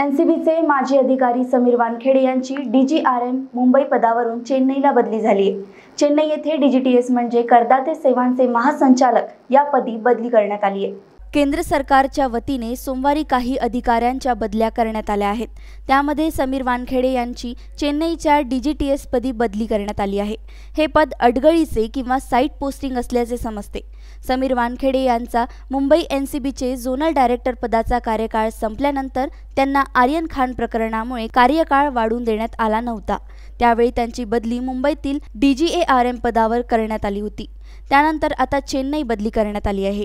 एनसीबीचे माजी अधिकारी समीर वानखेडे यांची डीजीआरएम मुंबई पदावरून चेन्नईला बदली झाली आहे चेन्नई येथे डीजीटीएस म्हणजे करदाते सेवांचे महासंचालक या पदी बदली करण्यात आली आहे केंद्र सरकारच्या वतीने सोमवारी काही अधिकाऱ्यांच्या बदल्या करण्यात आल्या आहेत त्यामध्ये समीर वानखेडे यांची चेन्नईच्या डी जी टी एसपदी बदली करण्यात आली आहे हे पद अडगळीचे किंवा साईट पोस्टिंग असल्याचे समजते समीर वानखेडे यांचा मुंबई एन सी बीचे झोनल डायरेक्टर पदाचा कार्यकाळ संपल्यानंतर त्यांना आर्यन खान प्रकरणामुळे कार्यकाळ वाढून देण्यात आला नव्हता त्यावेळी त्यांची बदली मुंबईतील D G A R M पदावर करण्यात आली होती त्यानंतर आता चेन्नई बदली करण्यात आली आहे